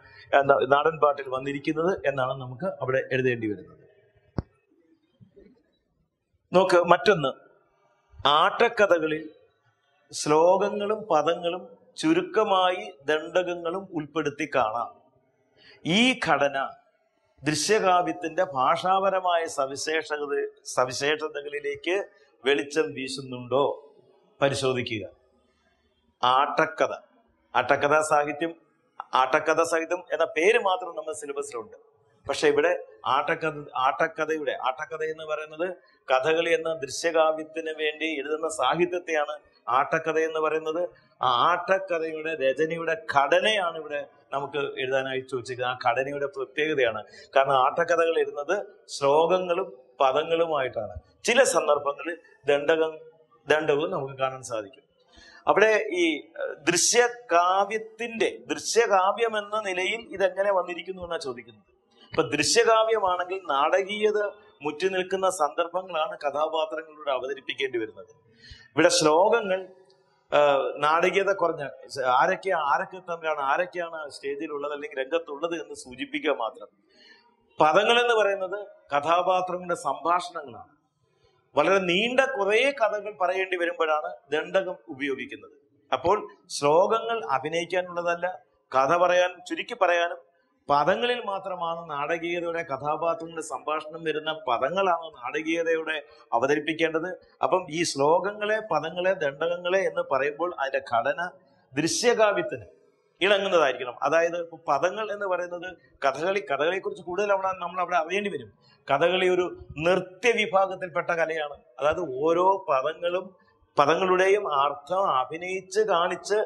നാടൻ പാട്ടിൽ വന്നിരിക്കുന്നത് എന്നാണ് നമുക്ക് അവിടെ എഴുതേണ്ടി വരുന്നത് നോക്ക് മറ്റൊന്ന് ആട്ടക്കഥകളിൽ ശ്ലോകങ്ങളും പദങ്ങളും ചുരുക്കമായി ദണ്ഡകങ്ങളും ഉൾപ്പെടുത്തി കാണാം ഈ ഘടന ദൃശ്യകാവ്യത്തിന്റെ ഭാഷാപരമായ സവിശേഷത സവിശേഷതകളിലേക്ക് വെളിച്ചം വീശുന്നുണ്ടോ പരിശോധിക്കുക ആട്ടക്കഥ ആട്ടക്കഥാ സാഹിത്യം ആട്ടക്കഥാ സാഹിത്യം എന്ന പേര് മാത്രം നമ്മുടെ സിലബസിലുണ്ട് പക്ഷെ ഇവിടെ ആട്ടക്ക ആട്ടക്കഥയുടെ ആട്ടക്കഥ എന്ന് പറയുന്നത് കഥകളി എന്ന ദൃശ്യകാവ്യത്തിന് വേണ്ടി എഴുതുന്ന സാഹിത്യത്തെയാണ് ആട്ടക്കഥ എന്ന് പറയുന്നത് ആ ആട്ടക്കഥയുടെ രചനയുടെ ഘടനയാണ് ഇവിടെ നമുക്ക് എഴുതാനായി ചോദിച്ചിരിക്കുന്നത് ആ ഘടനയുടെ പ്രത്യേകതയാണ് കാരണം ആട്ടക്കഥകൾ എഴുതുന്നത് ശ്ലോകങ്ങളും പദങ്ങളുമായിട്ടാണ് ചില സന്ദർഭങ്ങളിൽ ദണ്ഡകം ദണ്ഡവും നമുക്ക് കാണാൻ സാധിക്കും അവിടെ ഈ ദൃശ്യകാവ്യത്തിന്റെ ദൃശ്യകാവ്യം എന്ന നിലയിൽ ഇതെങ്ങനെ വന്നിരിക്കുന്നു എന്നാണ് ചോദിക്കുന്നത് ഇപ്പൊ ദൃശ്യകാവ്യമാണെങ്കിൽ നാടകീയത മുറ്റി നിൽക്കുന്ന സന്ദർഭങ്ങളാണ് കഥാപാത്രങ്ങളിലൂടെ അവതരിപ്പിക്കേണ്ടി വരുന്നത് ഇവിടെ ശ്ലോകങ്ങൾ നാടകീയത കുറഞ്ഞ ആരൊക്കെയാണ് ആരൊക്കെ തമ്മിലാണ് ആരൊക്കെയാണ് സ്റ്റേജിലുള്ളത് അല്ലെങ്കിൽ രംഗത്തുള്ളത് എന്ന് സൂചിപ്പിക്കുക മാത്രം പദങ്ങൾ എന്ന് പറയുന്നത് കഥാപാത്രങ്ങളുടെ സംഭാഷണങ്ങളാണ് വളരെ നീണ്ട കുറേ കഥകൾ പറയേണ്ടി വരുമ്പോഴാണ് ദണ്ഡകം ഉപയോഗിക്കുന്നത് അപ്പോൾ ശ്ലോകങ്ങൾ അഭിനയിക്കാനുള്ളതല്ല കഥ പറയാൻ ചുരുക്കി പറയാനും പദങ്ങളിൽ മാത്രമാണ് നാടകീയതയുടെ കഥാപാത്രങ്ങളുടെ സംഭാഷണം വരുന്ന പദങ്ങളാണ് നാടകീയതയുടെ അവതരിപ്പിക്കേണ്ടത് അപ്പം ഈ ശ്ലോകങ്ങളെ പദങ്ങളെ ദണ്ഡകങ്ങളെ എന്ന് പറയുമ്പോൾ അതിന്റെ ഘടന ദൃശ്യകാവ്യത്തിന് ഇളങ്ങുന്നതായിരിക്കണം അതായത് പദങ്ങൾ എന്ന് പറയുന്നത് കഥകളി കുറിച്ച് കൂടുതൽ അവിടെ നമ്മൾ അവിടെ അറിയേണ്ടി വരും കഥകളി ഒരു നൃത്യ വിഭാഗത്തിൽപ്പെട്ട കലയാണ് അതായത് ഓരോ പദങ്ങളും പദങ്ങളുടെയും അർത്ഥം അഭിനയിച്ച് കാണിച്ച്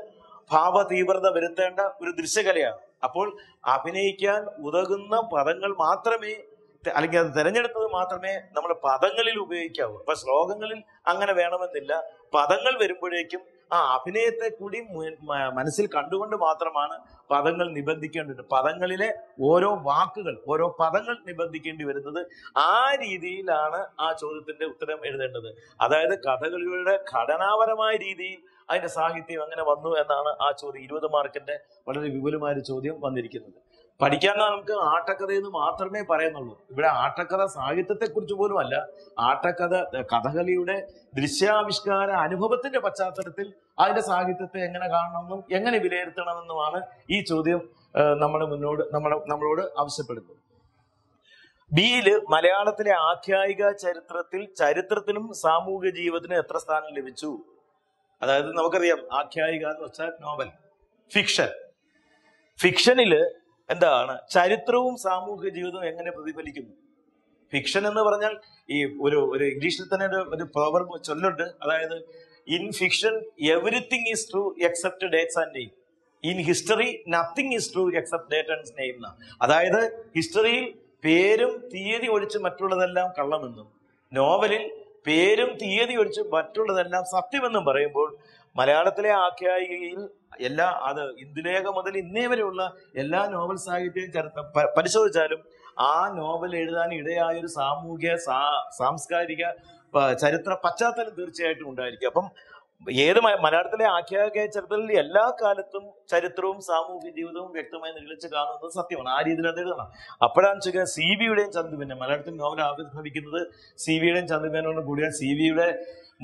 ഭാവതീവ്രത വരുത്തേണ്ട ഒരു ദൃശ്യകലയാണ് അപ്പോൾ അഭിനയിക്കാൻ ഉതകുന്ന പദങ്ങൾ മാത്രമേ അല്ലെങ്കിൽ അത് തിരഞ്ഞെടുത്തത് മാത്രമേ നമ്മൾ പദങ്ങളിൽ ഉപയോഗിക്കാവൂ അപ്പൊ ശ്ലോകങ്ങളിൽ അങ്ങനെ വേണമെന്നില്ല പദങ്ങൾ വരുമ്പോഴേക്കും ആ അഭിനയത്തെ കൂടി മനസ്സിൽ കണ്ടുകൊണ്ട് മാത്രമാണ് പദങ്ങൾ നിബന്ധിക്കേണ്ടത് പദങ്ങളിലെ ഓരോ വാക്കുകൾ ഓരോ പദങ്ങൾ നിബന്ധിക്കേണ്ടി വരുന്നത് ആ രീതിയിലാണ് ആ ചോദ്യത്തിന്റെ ഉത്തരം എഴുതേണ്ടത് അതായത് കഥകളിയുടെ ഘടനാപരമായ രീതിയിൽ അതിന്റെ സാഹിത്യം എങ്ങനെ വന്നു എന്നാണ് ആ ചോദ്യം ഇരുപത് മാർക്കിന്റെ വളരെ വിപുലമായ ചോദ്യം വന്നിരിക്കുന്നത് പഠിക്കാൻ നമുക്ക് ആട്ടക്കഥയെന്ന് മാത്രമേ പറയുന്നുള്ളൂ ഇവിടെ ആട്ടക്കഥ സാഹിത്യത്തെക്കുറിച്ച് പോലും അല്ല ആട്ടക്കഥ കഥകളിയുടെ ദൃശ്യാവിഷ്കാര അനുഭവത്തിന്റെ പശ്ചാത്തലത്തിൽ അതിന്റെ സാഹിത്യത്തെ എങ്ങനെ കാണണമെന്നും എങ്ങനെ വിലയിരുത്തണമെന്നുമാണ് ഈ ചോദ്യം നമ്മൾ മുന്നോട് നമ്മുടെ നമ്മളോട് ആവശ്യപ്പെടുന്നത് ബിയില് മലയാളത്തിലെ ആഖ്യായിക ചരിത്രത്തിൽ ചരിത്രത്തിനും സാമൂഹിക ജീവിതത്തിനും എത്ര സ്ഥാനം ലഭിച്ചു അതായത് നമുക്കറിയാം ആഖ്യായിക എന്ന് വെച്ചാൽ നോവൽ ഫിക്ഷൻ ഫിക്ഷനില് എന്താണ് ചരിത്രവും സാമൂഹ്യ ജീവിതവും എങ്ങനെ പ്രതിഫലിക്കുന്നു ഫിക്ഷൻ എന്ന് പറഞ്ഞാൽ ഈ ഒരു ഒരു ഇംഗ്ലീഷിൽ തന്നെ ഒരു ഒരു ചൊല്ലുണ്ട് അതായത് in fiction everything is true except dates and name in history nothing is true except date and name അതായത് ഹിസ്റ്ററിയിൽ പേരും തീയതി ഒഴിച്ച് മറ്റുള്ളതെല്ലാം കള്ളമെന്നും നോവലിൽ പേരും തീയതി ഒഴിച്ച് മറ്റുള്ളതെല്ലാം സത്യമെന്നും പറയുമ്പോൾ മലയാളത്തിലെ ആഖ്യായികയിൽ എല്ലാ അത് ഇന്ദുലേഖ മുതൽ ഇന്നേ വരെയുള്ള എല്ലാ നോവൽ സാഹിത്യവും പരിശോധിച്ചാലും ആ നോവൽ എഴുതാൻ ഇടയായ ഒരു സാമൂഹ്യ സാംസ്കാരിക ചരിത്ര പശ്ചാത്തലം തീർച്ചയായിട്ടും ഉണ്ടായിരിക്കും അപ്പം ഏത് മലയാളത്തിലെ ആഖ്യാക ചരിത്രത്തിൽ എല്ലാ കാലത്തും ചരിത്രവും സാമൂഹിക ജീവിതവും വ്യക്തമായി നിഗളിച്ച് കാണുന്നത് സത്യമാണ് ആ രീതിയിൽ അത് എഴുതണം അപ്പോഴാണ് വെച്ചാൽ സി വിയുടെയും ചന്ദ്രബേനും മലയാളത്തിൽ നോവൽ ആവിർഭവിക്കുന്നത് സി വിയുടെയും ചന്ദ്രബേനോട് കൂടിയാൽ സി വിയുടെ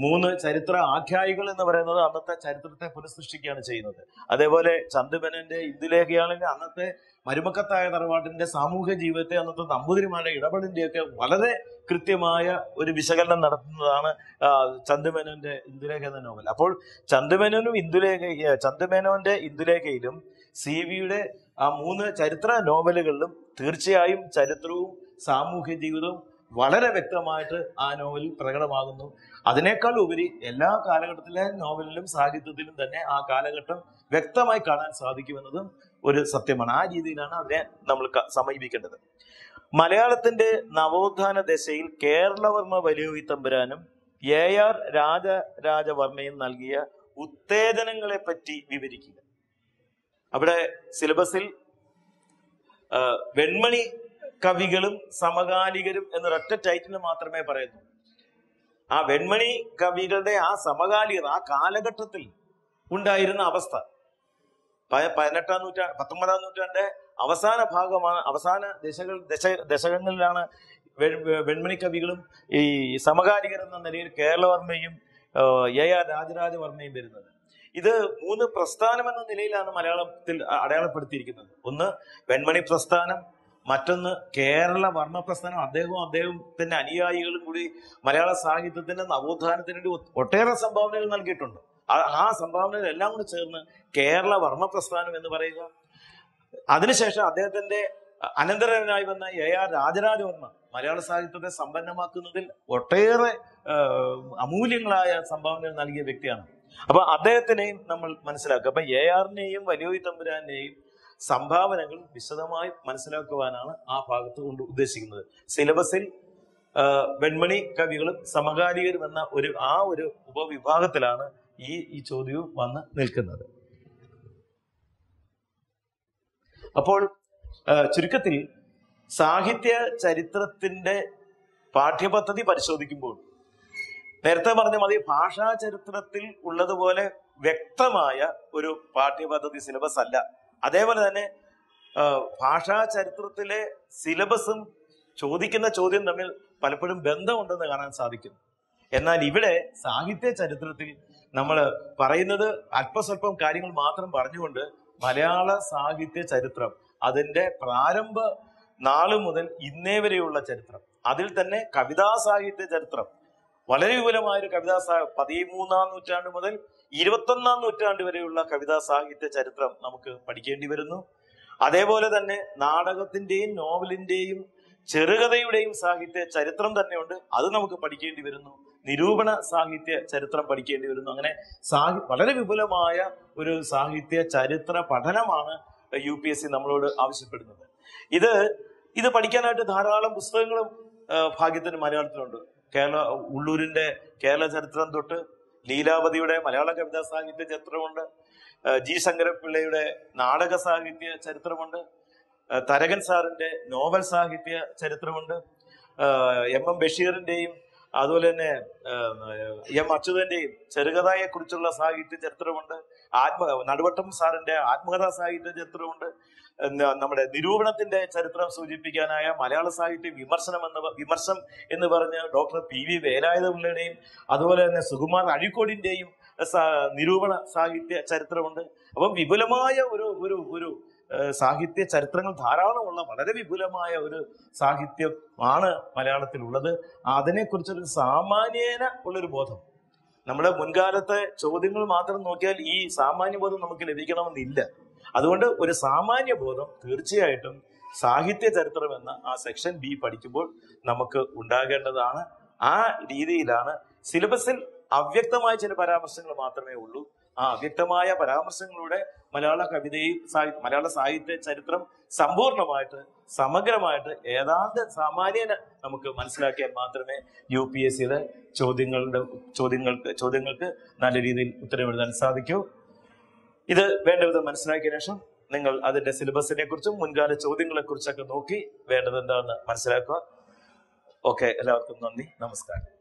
മൂന്ന് ചരിത്ര ആഖ്യായികൾ എന്ന് പറയുന്നത് അന്നത്തെ ചരിത്രത്തെ പുനഃസൃഷ്ടിക്കുകയാണ് ചെയ്യുന്നത് അതേപോലെ ചന്ദുബനന്റെ ഇന്ദുലേഖയാളിന്റെ അന്നത്തെ മരുമക്കത്തായ തറവാട്ടിന്റെ സാമൂഹ്യ ജീവിതത്തെ അന്നത്തെ നമ്പൂതിരിമാരുടെ ഇടപെടലിന്റെയൊക്കെ വളരെ കൃത്യമായ ഒരു വിശകലനം നടത്തുന്നതാണ് ചന്ദുമേനോന്റെ ഇന്ദുലേഖ എന്ന നോവൽ അപ്പോൾ ചന്ദുമേനോനും ഇന്ദുലേഖ ചന്ദുമേനോന്റെ ഇന്ദുലേഖയിലും സി വിയുടെ ആ മൂന്ന് ചരിത്ര നോവലുകളിലും തീർച്ചയായും ചരിത്രവും സാമൂഹ്യ ജീവിതവും വളരെ വ്യക്തമായിട്ട് ആ നോവലിൽ പ്രകടമാകുന്നു അതിനേക്കാൾ ഉപരി എല്ലാ കാലഘട്ടത്തിലെ നോവലിലും സാഹിത്യത്തിലും തന്നെ ആ കാലഘട്ടം വ്യക്തമായി കാണാൻ സാധിക്കുമെന്നതും ഒരു സത്യമാണ് ആ രീതിയിലാണ് അതിനെ നമ്മൾ സമീപിക്കേണ്ടത് മലയാളത്തിന്റെ നവോത്ഥാന ദശയിൽ കേരളവർമ്മ വലിയ തമ്പുരാനും എ ആർ രാജരാജവർമ്മയും നൽകിയ ഉത്തേജനങ്ങളെ പറ്റി വിവരിക്കുക അവിടെ സിലബസിൽ വെൺമണി കവികളും സമകാലികരും എന്നൊരൊറ്റ ടൈറ്റിൽ മാത്രമേ പറയുന്നു ആ വെൺമണി കവികളുടെ ആ സമകാലികർ ആ കാലഘട്ടത്തിൽ ഉണ്ടായിരുന്ന അവസ്ഥ പതിനെട്ടാം നൂറ്റാണ്ട് പത്തൊമ്പതാം നൂറ്റാണ്ടെ അവസാന ഭാഗമാണ് അവസാന ദശകൾ ദശ ദശകങ്ങളിലാണ് വെൺമണി കവികളും ഈ സമകാലികർ എന്ന നിലയിൽ കേരളവർമ്മയും എ ആർ രാജരാജവർമ്മയും വരുന്നത് ഇത് മൂന്ന് പ്രസ്ഥാനം എന്ന നിലയിലാണ് മലയാളത്തിൽ അടയാളപ്പെടുത്തിയിരിക്കുന്നത് ഒന്ന് വെൺമണി പ്രസ്ഥാനം മറ്റൊന്ന് കേരള വർണ്ണ പ്രസ്ഥാനം അദ്ദേഹവും അദ്ദേഹത്തിന്റെ അനുയായികളും കൂടി മലയാള സാഹിത്യത്തിന്റെ നവോത്ഥാനത്തിന് വേണ്ടി ഒട്ടേറെ സംഭാവനകൾ നൽകിയിട്ടുണ്ട് ആ സംഭാവനകളെല്ലാം കൂടി ചേർന്ന് കേരള വർമ്മ പ്രസ്ഥാനം എന്ന് പറയുക അതിനുശേഷം അദ്ദേഹത്തിന്റെ അനന്തരനായി വന്ന എ ആർ രാജരാജവർമ്മ മലയാള സാഹിത്യത്തെ സമ്പന്നമാക്കുന്നതിൽ ഒട്ടേറെ അമൂല്യങ്ങളായ സംഭാവനകൾ നൽകിയ വ്യക്തിയാണ് അപ്പൊ അദ്ദേഹത്തിനെയും നമ്മൾ മനസ്സിലാക്കുക അപ്പൊ എ ആറിനെയും വലിയ തമ്പുരാനെയും സംഭാവനകൾ വിശദമായി മനസ്സിലാക്കുവാനാണ് ആ ഭാഗത്ത് കൊണ്ട് ഉദ്ദേശിക്കുന്നത് സിലബസിൽ വെൺമണി കവികളും സമകാലികരും എന്ന ഒരു ആ ഒരു ഉപവിഭാഗത്തിലാണ് ഈ ഈ ചോദ്യവും വന്ന് നിൽക്കുന്നത് അപ്പോൾ ചുരുക്കത്തിൽ സാഹിത്യ ചരിത്രത്തിന്റെ പാഠ്യപദ്ധതി പരിശോധിക്കുമ്പോൾ നേരത്തെ പറഞ്ഞ മതി ഭാഷാ ചരിത്രത്തിൽ ഉള്ളതുപോലെ വ്യക്തമായ ഒരു പാഠ്യപദ്ധതി സിലബസ് അല്ല അതേപോലെ തന്നെ ഭാഷാ ചരിത്രത്തിലെ സിലബസും ചോദിക്കുന്ന ചോദ്യം തമ്മിൽ പലപ്പോഴും ബന്ധമുണ്ടെന്ന് കാണാൻ സാധിക്കും എന്നാൽ ഇവിടെ സാഹിത്യ ചരിത്രത്തിൽ നമ്മൾ പറയുന്നത് അല്പസ്വല്പം കാര്യങ്ങൾ മാത്രം പറഞ്ഞുകൊണ്ട് മലയാള സാഹിത്യ ചരിത്രം അതിൻ്റെ പ്രാരംഭ നാളു മുതൽ ഇന്നേ വരെയുള്ള ചരിത്രം അതിൽ തന്നെ കവിതാ സാഹിത്യ ചരിത്രം വളരെ വിപുലമായ ഒരു കവിതാ സാഹിത്യ പതിമൂന്നാം നൂറ്റാണ്ട് മുതൽ ഇരുപത്തൊന്നാം നൂറ്റാണ്ട് വരെയുള്ള കവിതാ സാഹിത്യ ചരിത്രം നമുക്ക് പഠിക്കേണ്ടി വരുന്നു അതേപോലെ തന്നെ നാടകത്തിന്റെയും നോവലിന്റെയും ചെറുകഥയുടെയും സാഹിത്യ ചരിത്രം തന്നെയുണ്ട് അത് നമുക്ക് പഠിക്കേണ്ടി വരുന്നു നിരൂപണ സാഹിത്യ ചരിത്രം പഠിക്കേണ്ടി വരുന്നു അങ്ങനെ സാഹി വളരെ വിപുലമായ ഒരു സാഹിത്യ ചരിത്ര പഠനമാണ് യു പി എസ് സി നമ്മളോട് ആവശ്യപ്പെടുന്നത് ഇത് ഇത് പഠിക്കാനായിട്ട് ധാരാളം പുസ്തകങ്ങളും ഭാഗ്യത്തിന് മലയാളത്തിലുണ്ട് കേരള ഉള്ളൂരിന്റെ കേരള ചരിത്രം തൊട്ട് ലീലാവതിയുടെ മലയാള കവിതാ സാഹിത്യ ചരിത്രമുണ്ട് ജി ശങ്കരപിള്ളയുടെ നാടക സാഹിത്യ ചരിത്രമുണ്ട് തരകൻ സാറിന്റെ നോവൽ സാഹിത്യ ചരിത്രമുണ്ട് എം എം ബഷീറിന്റെയും അതുപോലെ തന്നെ എം അച്യുതന്റെയും ചെറുകഥയെ കുറിച്ചുള്ള സാഹിത്യ ചരിത്രമുണ്ട് ആത്മ നടുവട്ടം സാറിന്റെ ആത്മകഥാ സാഹിത്യ ചരിത്രമുണ്ട് നമ്മുടെ നിരൂപണത്തിന്റെ ചരിത്രം സൂചിപ്പിക്കാനായ മലയാള സാഹിത്യ വിമർശനം എന്ന് വിമർശം എന്ന് പറഞ്ഞ ഡോക്ടർ പി വി വേലായുധപിള്ളയുടെയും അതുപോലെ തന്നെ സുകുമാർ അഴിക്കോടിന്റെയും നിരൂപണ സാഹിത്യ ചരിത്രമുണ്ട് അപ്പം വിപുലമായ ഒരു ഒരു ഒരു സാഹിത്യ ചരിത്രങ്ങൾ ധാരാളമുള്ള വളരെ വിപുലമായ ഒരു മലയാളത്തിൽ ഉള്ളത് മലയാളത്തിലുള്ളത് അതിനെക്കുറിച്ചൊരു സാമാന്യേന ഉള്ളൊരു ബോധം നമ്മുടെ മുൻകാലത്തെ ചോദ്യങ്ങൾ മാത്രം നോക്കിയാൽ ഈ സാമാന്യ ബോധം നമുക്ക് ലഭിക്കണമെന്നില്ല അതുകൊണ്ട് ഒരു സാമാന്യ ബോധം തീർച്ചയായിട്ടും സാഹിത്യ ചരിത്രം എന്ന ആ സെക്ഷൻ ബി പഠിക്കുമ്പോൾ നമുക്ക് ഉണ്ടാകേണ്ടതാണ് ആ രീതിയിലാണ് സിലബസിൽ അവ്യക്തമായ ചില പരാമർശങ്ങൾ മാത്രമേ ഉള്ളൂ ആ അവ്യക്തമായ പരാമർശങ്ങളുടെ മലയാള കവിതയും സാഹിത്യ മലയാള സാഹിത്യ ചരിത്രം സമ്പൂർണമായിട്ട് സമഗ്രമായിട്ട് ഏതാണ്ട് സാമാന്യന നമുക്ക് മനസ്സിലാക്കിയാൽ മാത്രമേ യു പി എസ് സിയിലെ ചോദ്യങ്ങളുടെ ചോദ്യങ്ങൾക്ക് ചോദ്യങ്ങൾക്ക് നല്ല രീതിയിൽ എഴുതാൻ സാധിക്കൂ ഇത് വേണ്ട വിധം മനസ്സിലാക്കിയ ശേഷം നിങ്ങൾ അതിന്റെ സിലബസിനെ കുറിച്ചും മുൻകാല ചോദ്യങ്ങളെ കുറിച്ചൊക്കെ നോക്കി വേണ്ടത് എന്താണെന്ന് മനസ്സിലാക്കുക ഓക്കെ എല്ലാവർക്കും നന്ദി നമസ്കാരം